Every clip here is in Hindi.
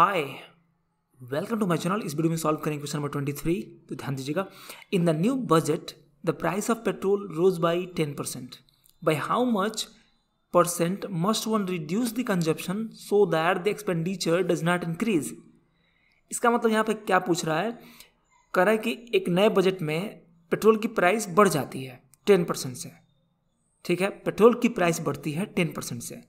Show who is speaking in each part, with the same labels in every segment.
Speaker 1: hi welcome to my channel इस वीडियो में सॉल्व करेंगे क्वेश्चन नंबर ट्वेंटी थ्री तो ध्यान दीजिएगा in the new budget the price of petrol rose by ten percent by how much percent must one reduce the consumption so that the expenditure does not increase इसका मतलब यहाँ पर क्या पूछ रहा है कह रहा है कि एक नए बजट में पेट्रोल की प्राइस बढ़ जाती है टेन परसेंट से ठीक है पेट्रोल की प्राइस बढ़ती है टेन परसेंट से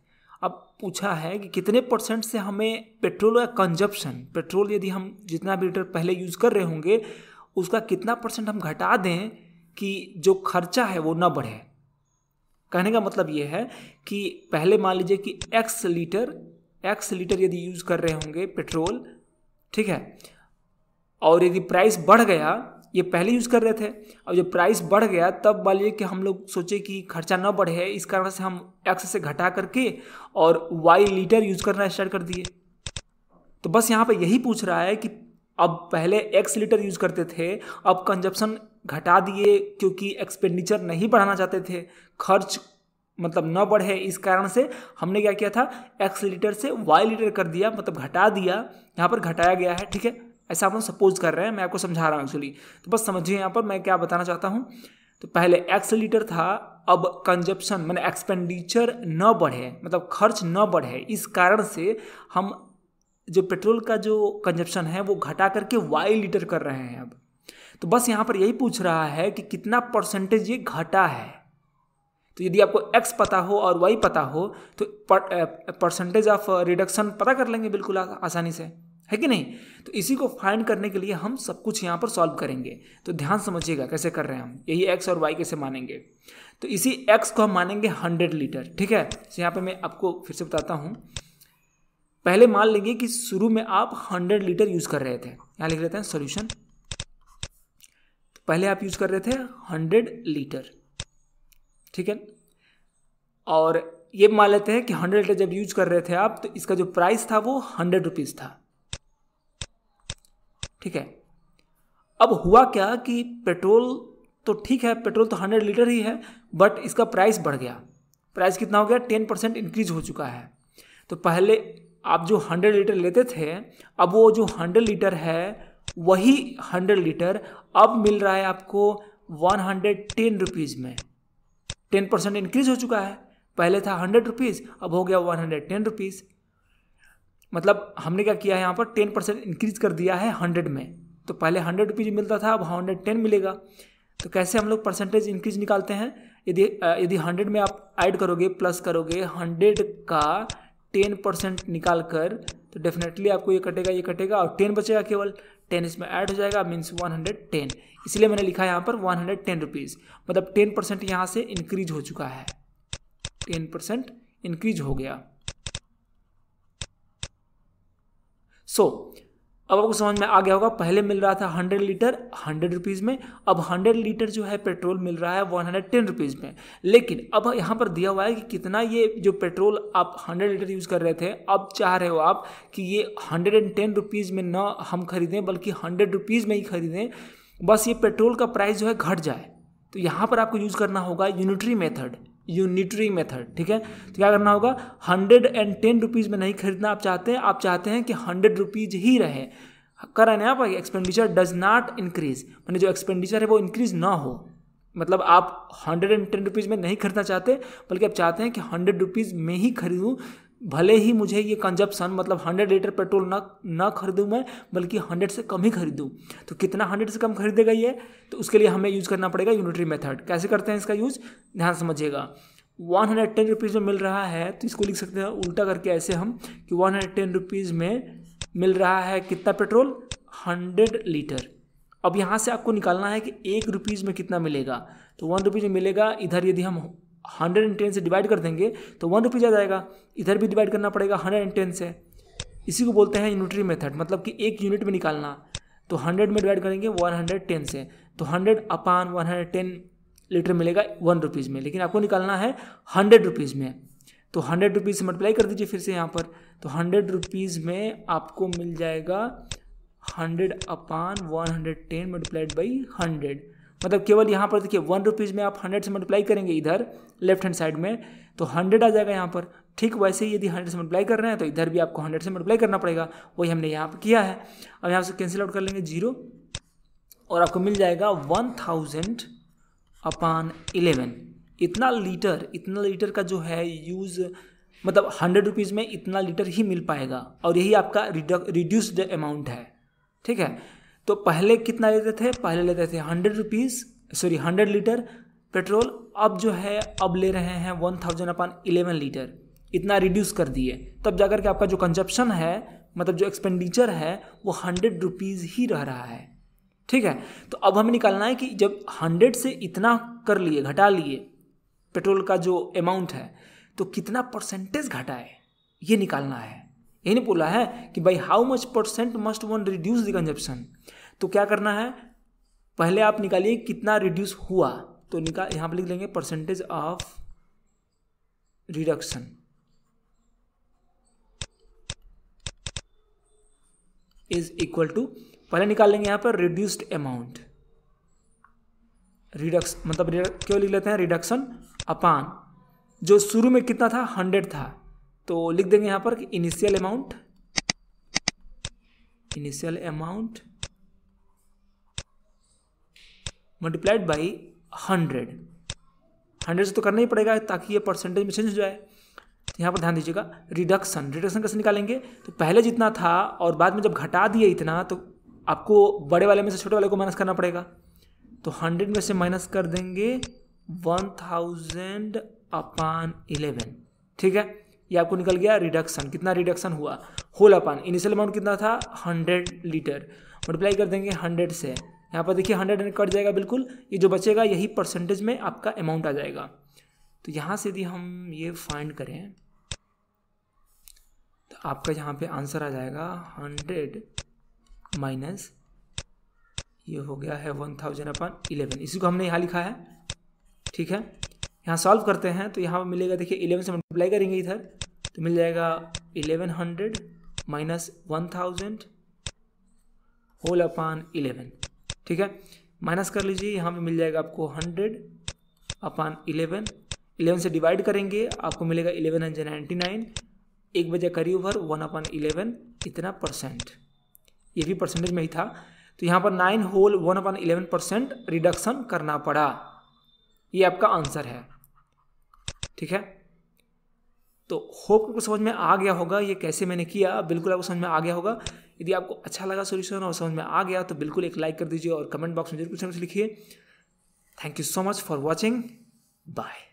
Speaker 1: अब पूछा है कि कितने परसेंट से हमें पेट्रोल या कंजप्शन पेट्रोल यदि हम जितना भी लीटर पहले यूज़ कर रहे होंगे उसका कितना परसेंट हम घटा दें कि जो खर्चा है वो ना बढ़े कहने का मतलब ये है कि पहले मान लीजिए कि एक्स लीटर एक्स लीटर यदि यूज़ कर रहे होंगे पेट्रोल ठीक है और यदि प्राइस बढ़ गया ये पहले यूज़ कर रहे थे और जब प्राइस बढ़ गया तब मान लीजिए कि हम लोग सोचे कि खर्चा ना बढ़े इस कारण से हम एक्स से घटा करके और वाई लीटर यूज़ करना स्टार्ट कर दिए तो बस यहाँ पर यही पूछ रहा है कि अब पहले एक्स लीटर यूज़ करते थे अब कंजप्शन घटा दिए क्योंकि एक्सपेंडिचर नहीं बढ़ाना चाहते थे खर्च मतलब न बढ़े इस कारण से हमने क्या किया था एक्स लीटर से वाई लीटर कर दिया मतलब घटा दिया यहाँ पर घटाया गया है ठीक है ऐसा अपन सपोज कर रहे हैं मैं आपको समझा रहा हूँ एक्चुअली तो बस समझिए यहाँ पर मैं क्या बताना चाहता हूँ तो पहले एक्स लीटर था अब कंजप्शन मैंने एक्सपेंडिचर न बढ़े मतलब खर्च न बढ़े इस कारण से हम जो पेट्रोल का जो कंजप्शन है वो घटा करके वाई लीटर कर रहे हैं अब तो बस यहाँ पर यही पूछ रहा है कि कितना परसेंटेज ये घटा है तो यदि आपको x पता हो और y पता हो तो परसेंटेज ऑफ रिडक्शन पता कर लेंगे बिल्कुल आसानी से है कि नहीं तो इसी को फाइंड करने के लिए हम सब कुछ यहाँ पर सॉल्व करेंगे तो ध्यान समझिएगा कैसे कर रहे हैं हम यही एक्स और वाई कैसे मानेंगे तो इसी एक्स को हम मानेंगे हंड्रेड लीटर ठीक है तो यहाँ पर मैं आपको फिर से बताता हूँ पहले मान लेंगे कि शुरू में आप हंड्रेड लीटर यूज़ कर रहे थे यहाँ लिख लेते हैं सोल्यूशन पहले आप यूज़ कर रहे थे हंड्रेड लीटर ठीक है और ये मान लेते हैं कि हंड्रेड लीटर जब यूज कर रहे थे आप तो इसका जो प्राइस था वो हंड्रेड रुपीज़ था ठीक है अब हुआ क्या कि पेट्रोल तो ठीक है पेट्रोल तो हंड्रेड लीटर ही है बट इसका प्राइस बढ़ गया प्राइस कितना हो गया टेन परसेंट इंक्रीज हो चुका है तो पहले आप जो हंड्रेड लीटर लेते थे अब वो जो हंड्रेड लीटर है वही हंड्रेड लीटर अब मिल रहा है आपको वन हंड्रेड टेन रुपीज़ में टेन परसेंट इंक्रीज हो चुका है पहले था हंड्रेड रुपीज़ अब हो गया वन हंड्रेड टेन रुपीज़ मतलब हमने क्या किया है यहाँ पर टेन परसेंट इंक्रीज कर दिया है हंड्रेड में तो पहले हंड्रेड रुपीज़ मिलता था अब हंड्रेड हाँ टेन मिलेगा तो कैसे हम लोग परसेंटेज इंक्रीज निकालते हैं यदि यदि हंड्रेड में आप ऐड करोगे प्लस करोगे हंड्रेड का टेन परसेंट निकाल कर तो डेफिनेटली आपको ये कटेगा ये कटेगा और टेन बचेगा केवल टेन इसमें ऐड हो जाएगा मीन्स वन हंड्रेड टेन इसलिए मैंने लिखा है यहाँ पर वन हंड्रेड टेन रुपीज़ मतलब टेन परसेंट यहाँ से इंक्रीज हो चुका है टेन परसेंट इंक्रीज हो गया सो अब आपको समझ में आ गया होगा पहले मिल रहा था हंड्रेड लीटर हंड्रेड रुपीज़ में अब हंड्रेड लीटर जो है पेट्रोल मिल रहा है वन हंड्रेड टेन रुपीज़ में लेकिन अब यहाँ पर दिया हुआ है कि कितना ये जो पेट्रोल आप हंड्रेड लीटर यूज़ कर रहे थे अब चाह रहे हो आप कि ये हंड्रेड एंड टेन रुपीज़ में ना हम खरीदें बल्कि हंड्रेड रुपीज़ में ही खरीदें बस ये पेट्रोल का प्राइस जो है घट जाए तो यहाँ पर आपको यूज़ करना होगा यूनिटरी मेथड यूनिटरी मेथड ठीक है तो क्या करना होगा हंड्रेड एंड टेन रुपीज़ में नहीं खरीदना आप चाहते हैं आप चाहते हैं कि हंड्रेड रुपीज़ ही रहे कर रहे हैं आप एक्सपेंडिचर डज नॉट इंक्रीज मैंने जो एक्सपेंडिचर है वो इंक्रीज ना हो मतलब आप हंड्रेड एंड टेन रुपीज़ में नहीं खरीदना चाहते बल्कि आप चाहते हैं कि हंड्रेड रुपीज़ में ही खरीदूँ भले ही मुझे ये कंजप्शन मतलब हंड्रेड लीटर पेट्रोल ना ना खरीदूँ मैं बल्कि हंड्रेड से कम ही खरीदूँ तो कितना हंड्रेड से कम खरीदेगा ये तो उसके लिए हमें यूज़ करना पड़ेगा यूनिटरी मेथड कैसे करते हैं इसका यूज़ ध्यान समझिएगा वन हंड्रेड टेन रुपीज़ में मिल रहा है तो इसको लिख सकते हैं उल्टा करके ऐसे हम कि वन हंड्रेड टेन रुपीज़ में मिल रहा है कितना पेट्रोल हंड्रेड लीटर अब यहाँ से आपको निकालना है कि एक रुपीज़ में कितना मिलेगा तो वन रुपीज़ में मिलेगा इधर यदि हम हंड्रेड एंड टेन से डिवाइड कर देंगे तो वन रुपीज़ आ जाएगा इधर भी डिवाइड करना पड़ेगा हंड्रेड एंड टेन से इसी को बोलते हैं यूनिटरी मेथड मतलब कि एक यूनिट में निकालना तो हंड्रेड में डिवाइड करेंगे वन हंड्रेड टेन से तो hundred upon one hundred ten litre मिलेगा वन रुपीज़ में लेकिन आपको निकालना है हंड्रेड रुपीज़ में तो हंड्रेड रुपीज़ से मल्टीप्लाई कर दीजिए फिर से यहाँ पर तो हंड्रेड रुपीज़ में आपको मिल जाएगा hundred upon one hundred ten multiplied by hundred मतलब केवल यहाँ पर देखिए वन रुपीज़ में आप हंड्रेड से मल्टीप्लाई करेंगे इधर लेफ्ट हैंड साइड में तो हंड्रेड आ जाएगा यहाँ पर ठीक वैसे ही यदि हंड्रेड से मल्टीप्लाई कर रहे हैं तो इधर भी आपको हंड्रेड से मल्टीप्लाई करना पड़ेगा वही हमने यहाँ पर किया है अब यहाँ से कैंसिल आउट कर लेंगे जीरो और आपको मिल जाएगा वन थाउजेंड अपान इलेवन इतना लीटर इतना लीटर का जो है यूज़ मतलब हंड्रेड रुपीज़ में इतना लीटर ही मिल पाएगा और यही आपका रिड्यूस्ड अमाउंट है ठीक है तो पहले कितना लेते थे पहले लेते थे hundred rupees sorry hundred litre petrol अब जो है अब ले रहे हैं one thousand upon eleven litre इतना रिड्यूस कर दिए तब जाकर के आपका जो कंजप्शन है मतलब जो एक्सपेंडिचर है वो हंड्रेड रुपीज़ ही रह रहा है ठीक है तो अब हमें निकालना है कि जब हंड्रेड से इतना कर लिए घटा लिए पेट्रोल का जो अमाउंट है तो कितना परसेंटेज घटाए ये निकालना है नहीं बोला है कि भाई how much percent must one reduce the consumption तो क्या करना है पहले आप निकालिए कितना रिड्यूस हुआ तो निकाल यहाँ पर लिख लेंगे percentage of reduction is equal to पहले निकाल लेंगे यहाँ पर रिड्यूस्ड अमाउंट रिडक्स मतलब क्यों लिख लेते हैं रिडक्शन अपान जो शुरू में कितना था हंड्रेड था तो लिख देंगे यहाँ पर कि initial amount initial amount multiplied by hundred hundred से तो करना ही पड़ेगा ताकि ये परसेंटेज में चेंज हो जाए तो यहाँ पर ध्यान दीजिएगा रिडक्शन रिडक्शन कैसे निकालेंगे तो पहले जितना था और बाद में जब घटा दिए इतना तो आपको बड़े वाले में से छोटे वाले को माइनस करना पड़ेगा तो हंड्रेड में से माइनस कर देंगे वन थाउजेंड अपान इलेवन ठीक है ये आपको निकल गया रिडक्शन कितना रिडक्शन हुआ होल अपान इनिशियल अमाउंट कितना था हंड्रेड लीटर मल्टीप्लाई कर देंगे हंड्रेड से यहाँ पर देखिए हंड्रेड कट जाएगा बिल्कुल ये जो बचेगा यही परसेंटेज में आपका अमाउंट आ जाएगा तो यहाँ से यदि हम ये फाइंड करें तो आपका यहाँ पे आंसर आ जाएगा हंड्रेड माइनस ये हो गया है वन थाउजेंड अपन इलेवन इसी को हमने यहाँ लिखा है ठीक है यहाँ सॉल्व करते हैं तो यहाँ पर मिलेगा देखिए इलेवन से मल्टीप्लाई करेंगे इधर तो मिल जाएगा eleven hundred minus one thousand whole upon eleven ठीक है माइनस कर लीजिए यहाँ पे मिल जाएगा आपको हंड्रेड अपान इलेवन इलेवन से डिवाइड करेंगे आपको मिलेगा इलेवन हंड्रेड नाइन्टी नाइन एक बजे करीब ओवर वन अपान इलेवन इतना परसेंट ये भी परसेंटेज में ही था तो यहाँ पर nine whole one upon eleven percent reduction करना पड़ा ये आपका आंसर है ठीक है तो होप आपको समझ में आ गया होगा ये कैसे मैंने किया बिल्कुल आपको समझ में आ गया होगा यदि आपको अच्छा लगा सोल्यूशन और समझ में आ गया तो बिल्कुल एक लाइक कर दीजिए और कमेंट बॉक्स में जरूर कुछ लिखिए thank you so much for watching bye